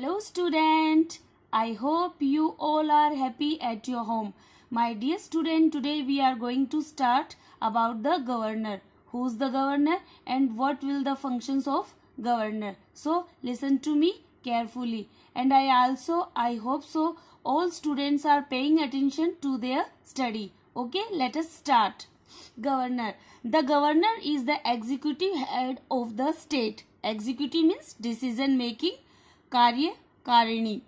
Hello student, I hope you all are happy at your home. My dear student, today we are going to start about the governor. Who's the governor and what will the functions of governor. So listen to me carefully. And I also, I hope so, all students are paying attention to their study. Okay, let us start. Governor. The governor is the executive head of the state. Executive means decision making कार्यकारिणी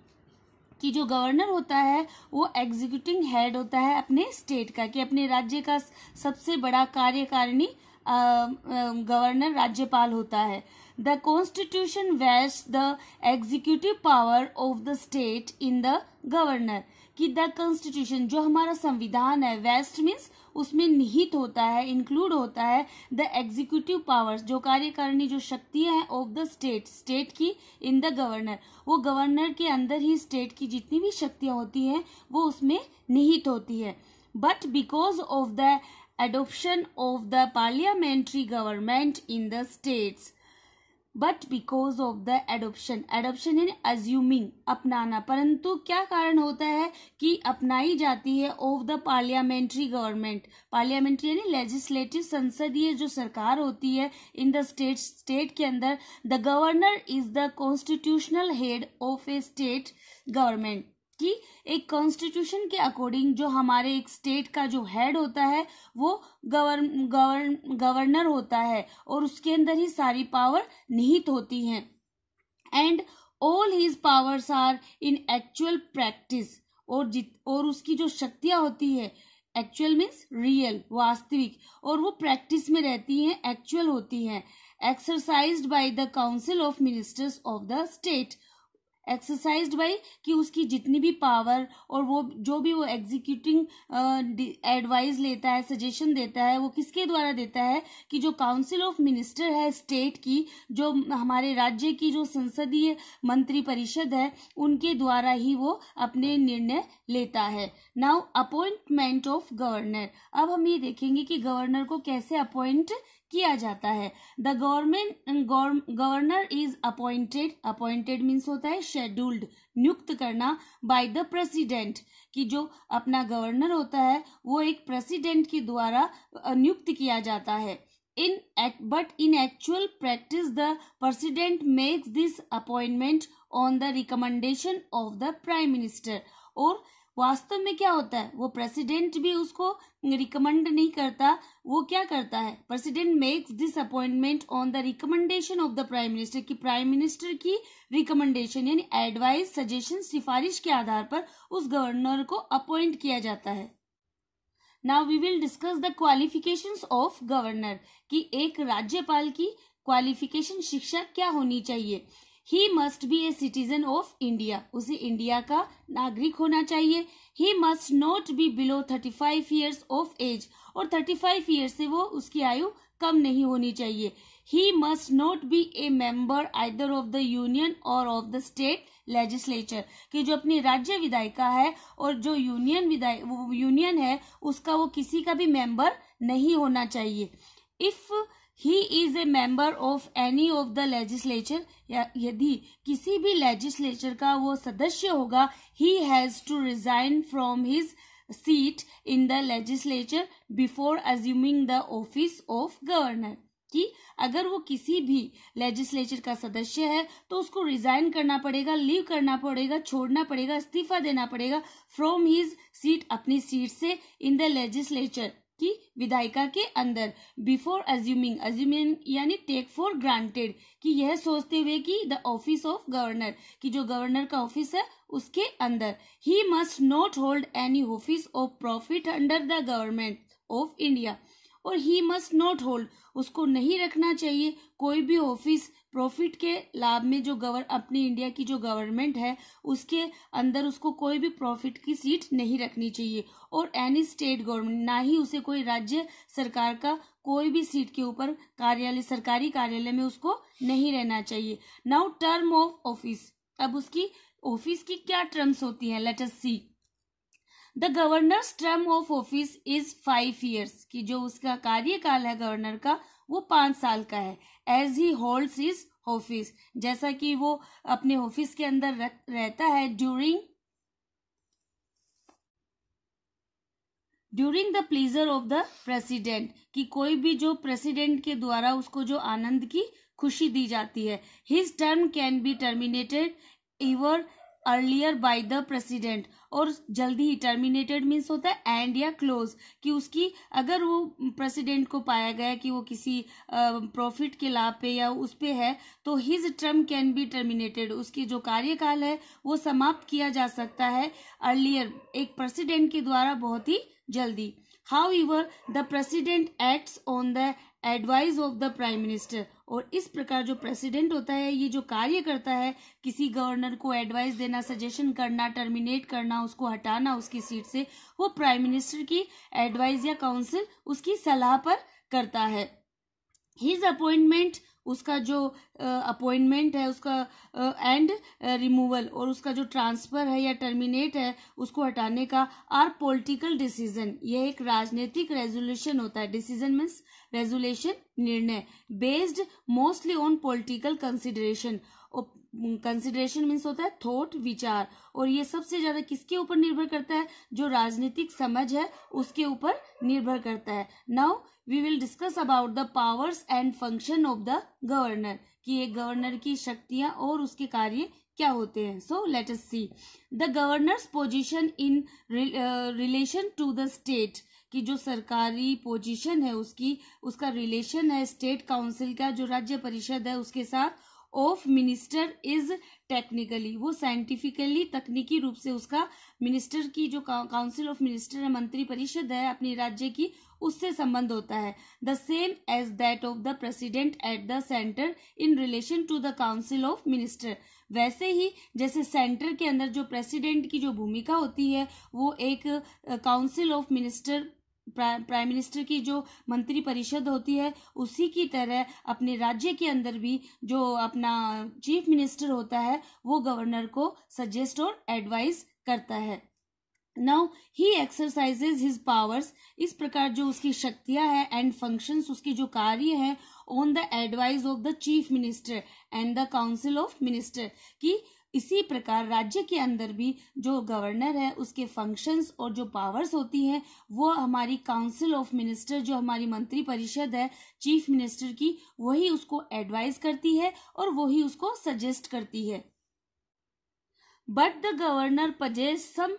कि जो governor होता है वो executing head होता है अपने state का कि अपने राज्य का सबसे बड़ा कार्यकारिणी गवर्नर राज्यपाल होता है the constitution vest the executive power of the state in the governor कि द कॉन्स्टिट्यूशन जो हमारा संविधान है वेस्ट मीन्स उसमें निहित होता है इंक्लूड होता है द एग्जीक्यूटिव पावर्स जो कार्यकारिणी जो शक्तियां हैं ऑफ द स्टेट स्टेट की इन द गवर्नर वो गवर्नर के अंदर ही स्टेट की जितनी भी शक्तियां होती हैं वो उसमें निहित होती है but because of the adoption of the parliamentary government in the states but because of the adoption adoption यानी अज्यूमिंग अपनाना परंतु क्या कारण होता है कि अपनाई जाती है of the parliamentary government parliamentary यानी लेजिस्लेटिव संसदीय जो सरकार होती है इन द स्टेट स्टेट के अंदर the governor is the constitutional head of a state government कि एक कॉन्स्टिट्यूशन के अकॉर्डिंग जो हमारे एक स्टेट का जो हेड होता है वो गवर्न गवर्न गवर्नर होता है और उसके अंदर ही सारी पावर निहित होती हैं and all his powers are in actual practice और जित और उसकी जो शक्तियां होती है एक्चुअल मीन्स रियल वास्तविक और वो प्रैक्टिस में रहती हैं एक्चुअल होती हैं exercise by the council of ministers of the state exercise by कि उसकी जितनी भी पावर और वो जो भी वो एग्जीक्यूटिंग एडवाइस लेता है सजेशन देता है वो किसके द्वारा देता है कि जो काउंसिल ऑफ मिनिस्टर है स्टेट की जो हमारे राज्य की जो संसदीय मंत्री परिषद है उनके द्वारा ही वो अपने निर्णय लेता है नाउ अपॉइंटमेंट ऑफ गवर्नर अब हम ये देखेंगे कि गवर्नर को कैसे अपॉइंट किया जाता है the government governor is appointed appointed means होता है शेड्यूल्ड नियुक्त करना बाय द प्रेसिडेंट कि जो अपना गवर्नर होता है वो एक प्रेसिडेंट के द्वारा नियुक्त किया जाता है in but in actual practice the president makes this appointment on the recommendation of the prime minister और वास्तव में क्या होता है वो प्रेसिडेंट भी उसको रिकमेंड नहीं करता वो क्या करता है president makes this appointment on the recommendation of the prime minister की प्राइम मिनिस्टर की रिकमेंडेशन यानी एडवाइस सजेशन सिफारिश के आधार पर उस गवर्नर को अपॉइंट किया जाता है now we will discuss the qualification of governor की एक राज्यपाल की क्वालिफिकेशन शिक्षा क्या होनी चाहिए he must be a citizen of India उसे इंडिया का नागरिक होना चाहिए he must not be below thirty five years of age और थर्टी फाइव ईयर्स से वो उसकी आयु कम नहीं होनी चाहिए he must not be a member either of the union or of the state legislature की जो अपनी राज्य विधायिका है और जो यूनियन विधायक यूनियन है उसका वो किसी का भी मेंबर नहीं होना चाहिए if he is a member of any of the legislature या यदि किसी भी लेजिस्लेचर का वो सदस्य होगा he has to resign from his seat in the legislature before assuming the office of governor कि अगर वो किसी भी लेजिस्लेचर का सदस्य है तो उसको रिजाइन करना पड़ेगा लीव करना पड़ेगा छोड़ना पड़ेगा इस्तीफा देना पड़ेगा फ्रॉम हिज सीट अपनी सीट से इन द लेजिस्लेचर की विधायिका के अंदर बिफोर एज्यूमिंग अज्यूमिंग यानी टेक फॉर ग्रांटेड कि यह सोचते हुए कि द ऑफिस ऑफ गवर्नर कि जो गवर्नर का ऑफिस है उसके अंदर he must not hold any office of profit under the government of India और ही मस्ट नॉट होल्ड उसको नहीं रखना चाहिए कोई भी ऑफिस प्रॉफिट के लाभ में जो गवर अपनी इंडिया की जो गवर्नमेंट है उसके अंदर उसको कोई भी प्रॉफिट की सीट नहीं रखनी चाहिए और एनी स्टेट गवर्नमेंट ना ही उसे कोई राज्य सरकार का कोई भी सीट के ऊपर कार्यालय सरकारी कार्यालय में उसको नहीं रहना चाहिए नाउ टर्म ऑफ ऑफिस अब उसकी ऑफिस की क्या टर्म्स होती है later see the governor's term of office is five years की जो उसका कार्यकाल है गवर्नर का वो पांच साल का है as he holds his office जैसा कि वो अपने ऑफिस के अंदर रह, रहता है during during the pleasure of the president कि कोई भी जो प्रेसिडेंट के द्वारा उसको जो आनंद की खुशी दी जाती है his term can be terminated ever earlier by the president और जल्दी ही टर्मिनेटेड मीन्स होता है एंड या क्लोज कि उसकी अगर वो प्रेसिडेंट को पाया गया कि वो किसी प्रॉफिट के लाभ पे या उस पे है तो his term can be terminated उसकी जो कार्यकाल है वो समाप्त किया जा सकता है अर्लियर एक प्रेसिडेंट के द्वारा बहुत ही जल्दी however the president act on the advice of the prime minister और इस प्रकार जो प्रेसिडेंट होता है ये जो कार्य करता है किसी गवर्नर को एडवाइस देना सजेशन करना टर्मिनेट करना उसको हटाना उसकी सीट से वो प्राइम मिनिस्टर की एडवाइस या काउंसिल उसकी सलाह पर करता है हिज अपॉइंटमेंट उसका जो अपॉइंटमेंट है उसका एंड रिमूवल और उसका जो ट्रांसफर है या टर्मिनेट है उसको हटाने का आर पॉलिटिकल डिसीजन यह एक राजनीतिक रेजोल्यूशन होता है डिसीजन मीन्स रेजुलेशन निर्णय based mostly on political consideration consideration means होता है थोट विचार और ये सबसे ज्यादा किसके ऊपर निर्भर करता है जो राजनीतिक समझ है उसके ऊपर निर्भर करता है now we will discuss about the powers and function of the governor कि ये गवर्नर की शक्तियां और उसके कार्य क्या होते हैं so let us see the governor's position in relation to the state कि जो सरकारी पोजीशन है उसकी उसका रिलेशन है स्टेट काउंसिल का जो राज्य परिषद है उसके साथ ऑफ मिनिस्टर इज टेक्निकली वो साइंटिफिकली तकनीकी रूप से उसका मिनिस्टर की जो काउंसिल ऑफ मिनिस्टर है मंत्री परिषद है अपने राज्य की उससे संबंध होता है the same as that of the president at the centre in relation to the council of minister वैसे ही जैसे सेंटर के अंदर जो प्रेसिडेंट की जो भूमिका होती है वो एक council of minister prime minister की जो मंत्री परिषद होती है उसी की तरह अपने राज्य के अंदर भी जो अपना चीफ मिनिस्टर होता है वो गवर्नर को सजेस्ट और एडवाइस करता है now he exercises his powers इस प्रकार जो उसकी शक्तियां हैं एंड फंक्शंस उसके जो कार्य हैं on the advice of the chief minister and the council of minister की इसी प्रकार राज्य के अंदर भी जो गवर्नर है उसके फंक्शंस और जो पावर्स होती हैं वो हमारी काउंसिल ऑफ मिनिस्टर जो हमारी मंत्री परिषद है चीफ मिनिस्टर की वही उसको एडवाइज करती है और वही उसको सजेस्ट करती है but the governor possesses some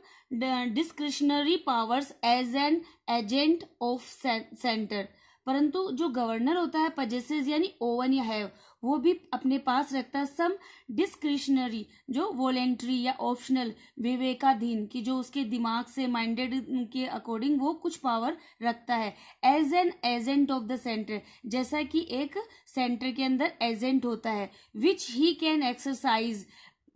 powers as an agent of centre center परंतु जो गवर्नर होता है पजेसेस यानी ओवन या हैव वो भी अपने पास रखता है सम डिस्क्रिशनरी जो वॉलेंट्री या ऑप्शनल विवेकाधीन की जो उसके दिमाग से माइंडेड के अकॉर्डिंग वो कुछ पावर रखता है as an agent of the centre जैसा कि एक सेंटर के अंदर एजेंट होता है विच ही कैन एक्सरसाइज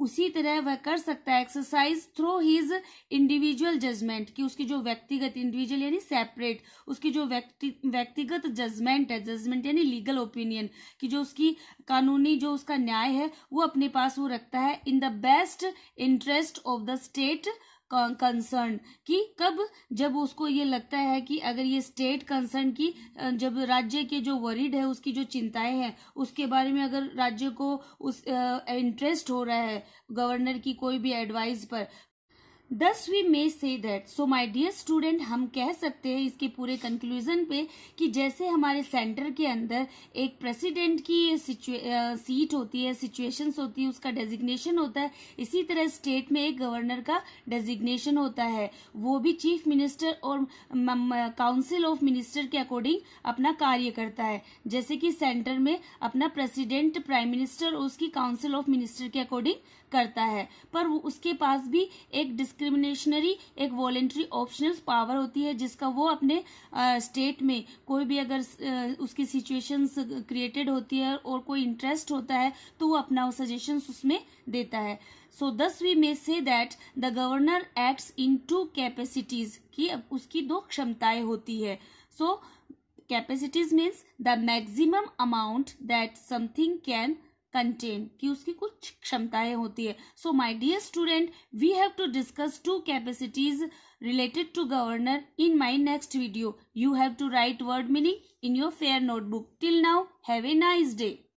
उसी तरह वह कर सकता है exercise through his individual judgement कि उसकी जो व्यक्तिगत इंडिविजुअल यानी सेपरेट उसकी जो व्यक्ति व्यक्तिगत जजमेंट है जजमेंट यानी लीगल ओपिनियन कि जो उसकी कानूनी जो उसका न्याय है वो अपने पास वो रखता है in the best interest of the state concern कि कब जब उसको ये लगता है कि अगर ये स्टेट कंसर्न की जब राज्य के जो वरिड है उसकी जो चिंताएं हैं उसके बारे में अगर राज्य को उस इंटरेस्ट हो रहा है गवर्नर की कोई भी एडवाइस पर दस we may say that so my dear student हम कह सकते हैं इसके पूरे कंक्लूजन पे कि जैसे हमारे सेंटर के अंदर एक प्रेसिडेंट की सीट होती है सिचुएशन होती है उसका डेजिग्नेशन होता है इसी तरह स्टेट में एक गवर्नर का डेजिग्नेशन होता है वो भी चीफ मिनिस्टर और काउंसिल ऑफ मिनिस्टर के अकॉर्डिंग अपना कार्य करता है जैसे कि सेंटर में अपना प्रेसिडेंट प्राइम मिनिस्टर और उसकी काउंसिल ऑफ मिनिस्टर के अकॉर्डिंग करता है पर उसके पास भी एक डिस्क्रिमिनेशनरी एक वॉलेंट्री ऑप्शनल पावर होती है जिसका वो अपने स्टेट में कोई भी अगर उसकी सिचुएशंस क्रिएटेड होती है और कोई इंटरेस्ट होता है तो वो अपना सजेशन उसमें देता है सो दस we may say that the governor acts in two capacities की अब उसकी दो क्षमताएं होती है so capacities means the maximum amount that something can content कि उसकी कुछ क्षमताएं होती है so my dear student we have to discuss two capacities related to governor in my next video you have to write word meaning in your fair notebook till now have a nice day